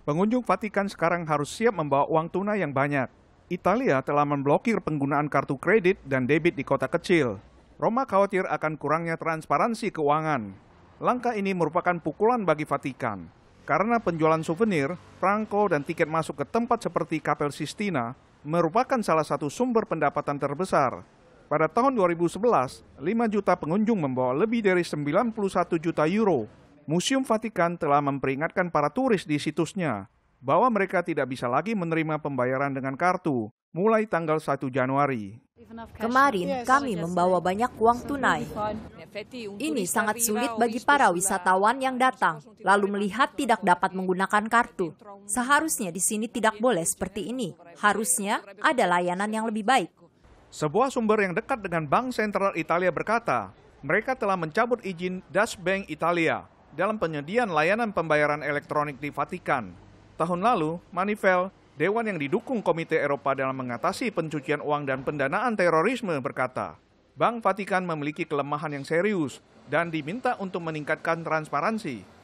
Pengunjung Vatikan sekarang harus siap membawa uang tunai yang banyak. Italia telah memblokir penggunaan kartu kredit dan debit di kota kecil. Roma khawatir akan kurangnya transparansi keuangan. Langkah ini merupakan pukulan bagi Vatikan. Karena penjualan souvenir, perangko, dan tiket masuk ke tempat seperti Kapel Sistina merupakan salah satu sumber pendapatan terbesar. Pada tahun 2011, 5 juta pengunjung membawa lebih dari 91 juta euro Museum Vatikan telah memperingatkan para turis di situsnya bahwa mereka tidak bisa lagi menerima pembayaran dengan kartu mulai tanggal 1 Januari. Kemarin kami membawa banyak uang tunai. Ini sangat sulit bagi para wisatawan yang datang, lalu melihat tidak dapat menggunakan kartu. Seharusnya di sini tidak boleh seperti ini. Harusnya ada layanan yang lebih baik. Sebuah sumber yang dekat dengan Bank Sentral Italia berkata, mereka telah mencabut izin Dash Bank Italia dalam penyediaan layanan pembayaran elektronik di Vatikan. Tahun lalu, Manifel, dewan yang didukung Komite Eropa dalam mengatasi pencucian uang dan pendanaan terorisme berkata, Bank Vatikan memiliki kelemahan yang serius dan diminta untuk meningkatkan transparansi